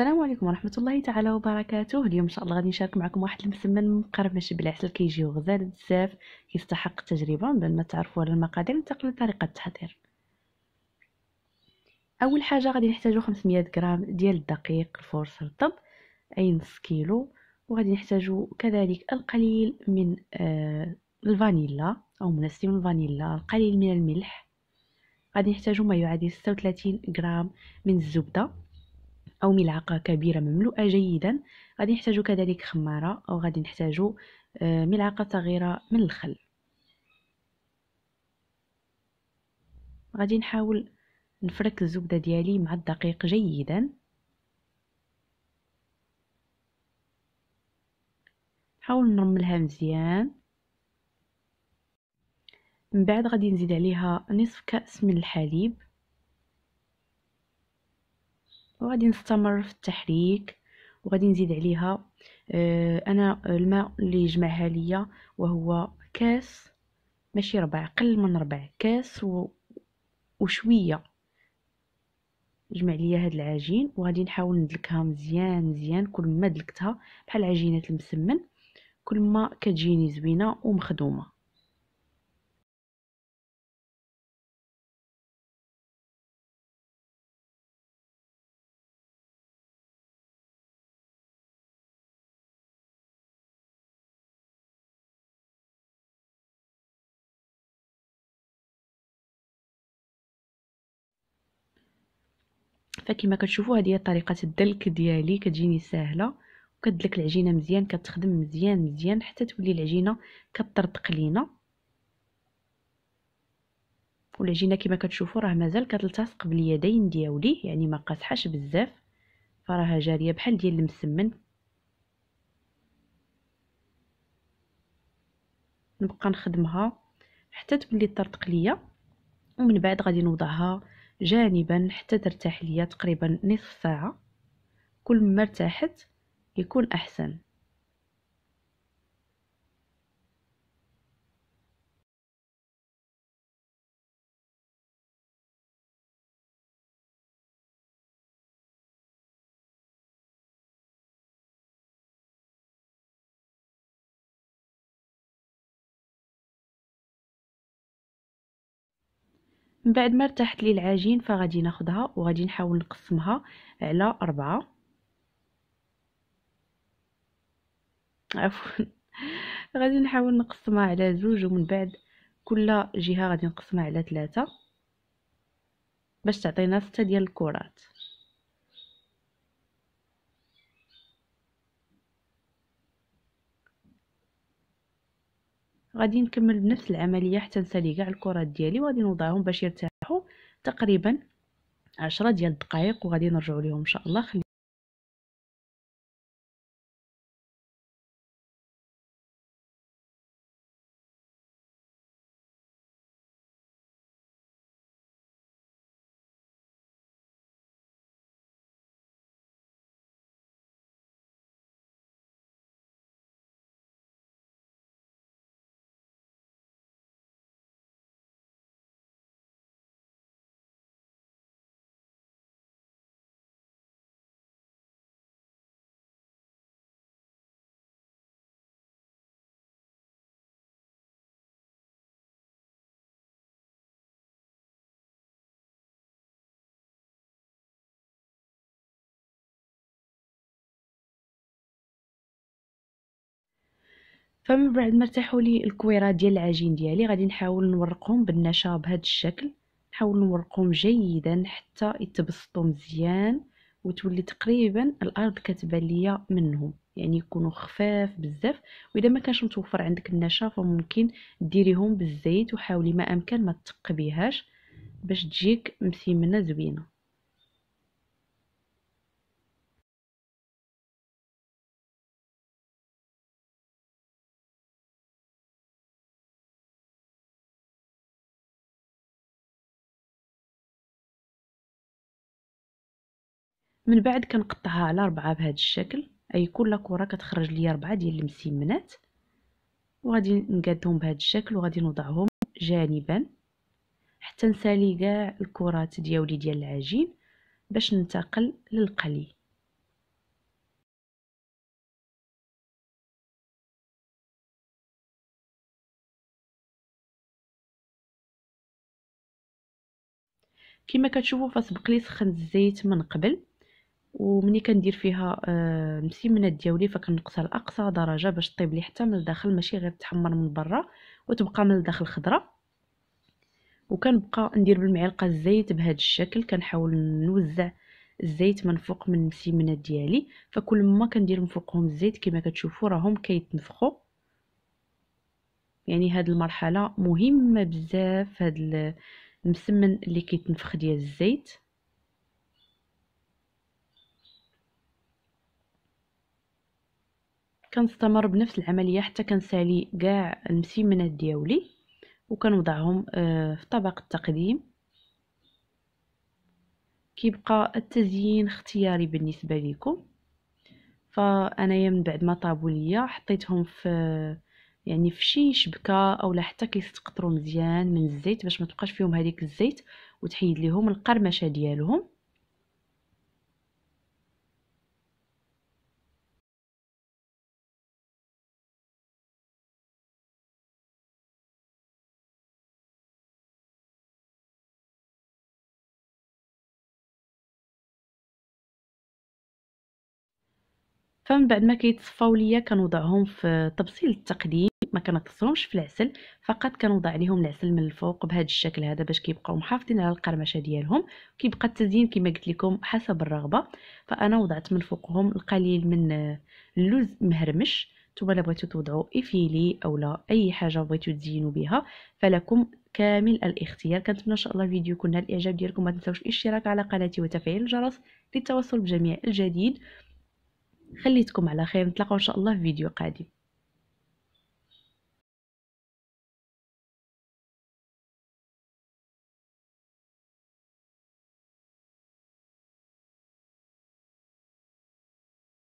السلام عليكم ورحمه الله تعالى وبركاته اليوم ان شاء الله غادي نشارك معكم واحد المسمن مقرمش بالعسل كيجيو غزال بزاف يستحق التجربه من بعد ما تعرفوا على المقادير نتقلو لطريقه التحضير اول حاجه غادي نحتاجو 500 غرام ديال الدقيق الفورص رطب اي نص كيلو وغادي نحتاجو كذلك القليل من آه الفانيلا او منسم من الفانيلا القليل من الملح غادي نحتاجو ما يعادل 36 غرام من الزبده او ملعقه كبيره مملوءه جيدا غادي نحتاجو كذلك خماره او غادي نحتاجو آه، ملعقه صغيره من الخل غادي نحاول نفرك الزبده ديالي مع الدقيق جيدا نحاول نرملها مزيان من بعد غادي نزيد عليها نصف كاس من الحليب وغادي نستمر في التحريك وغادي نزيد عليها آه، انا الماء اللي جمعها ليا وهو كاس ماشي ربع قل من ربع كاس و... وشويه جمع ليا هاد العجين وغادي نحاول ندلكها مزيان مزيان كل ما دلكتها بحال عجينه المسمن كل ما كتجيني زوينه ومخدومه فكما كتشوفوا هذه هي طريقه الدلك ديالي كتجيني ساهله وكدلك العجينه مزيان كتخدم مزيان مزيان حتى تولي العجينه كطرطق لينا والعجينه كما كتشوفوا راه مازال كتلتصق باليدين ديالي يعني ما قاصحاش بزاف فراها جاريه بحال ديال المسمن نبقى نخدمها حتى تولي طرطق ليا ومن بعد غادي نوضعها جانبا حتى ترتاح ليا تقريبا نصف ساعة كل ما ارتاحت يكون أحسن من بعد ما ارتاحت لي العجين فغادي ناخدها وغادي نحاول نقسمها على أربعة عفوا غادي نحاول نقسمها على زوج ومن بعد كل جهة غادي نقسمها على ثلاثة باش تعطينا ستة ديال الكرات غادي نكمل بنفس العمليه حتى نسالي كاع الكرات ديالي وغادي نوضعهم باش يرتاحوا تقريبا عشرة ديال الدقائق وغادي نرجعوا ليهم ان شاء الله خلي فمن بعد ما ارتاحوا لي الكويرات ديال العجين ديالي غادي نحاول نورقهم بالنشا بهذا الشكل نحاول نورقهم جيدا حتى يتبسطوا مزيان وتولي تقريبا الارض كتبان ليا منهم يعني يكونوا خفاف بزاف واذا ما كانش متوفر عندك النشا فممكن ديريهم بالزيت وحاولي ما امكن ما تقبيهاش باش تجيك مسمنه زوينه من بعد كنقطعها على ربعة بهذا الشكل اي كل كره كتخرج لي ربعة ديال المسيمنات وغادي نقادهم بهذا الشكل وغادي نوضعهم جانبا حتى نسالي كاع الكرات ديالي ديال العجين باش ننتقل للقلي كما كتشوفوا فسبق لي سخنت الزيت من قبل ومني كندير فيها المسيمنات آه، ديالي فكنقصها لاقصى درجه باش طيب لي حتى من الداخل ماشي غير تحمر من برا وتبقى من الداخل خضره وكنبقى ندير بالمعلقه الزيت بهذا الشكل كنحاول نوزع الزيت من فوق من المسيمنات ديالي فكل ما كندير من فوقهم الزيت كما كتشوفوا راهم كيتنفخوا يعني هاد المرحله مهمه بزاف هاد المسمن اللي كيتنفخ ديال الزيت كنستمر بنفس العمليه حتى كنسالي كاع المسيمنات دياولي وكنوضعهم آه، في طبق التقديم كيبقى التزيين اختياري بالنسبه لكم فانايا من بعد ما طابوا ليا حطيتهم في يعني في شي شبكه اولا حتى كيستقطروا مزيان من الزيت باش ما تبقاش فيهم هذيك الزيت وتحيد ليهم القرمشه ديالهم فمن بعد ما كيتصفاو ليا كنوضعهم في طبسيل التقديم ما كنغطسهمش في العسل فقط كنوضع عليهم العسل من الفوق بهذا الشكل هذا باش كيبقاو محافظين على القرمشه ديالهم كيبقى التزيين كما قلت لكم حسب الرغبه فانا وضعت من فوقهم القليل من اللوز مهرمش نتوما الا بغيتو توضعوا افيلي اولا اي حاجه بغيتو تزينوا بها فلكم كامل الاختيار كنتمنى ان شاء الله الفيديو يكون نال الاعجاب ديالكم ما تنساوش الاشتراك على قناتي وتفعيل الجرس للتوصل بجميع الجديد خليتكم على خير نتلاقاو ان شاء الله في فيديو قادم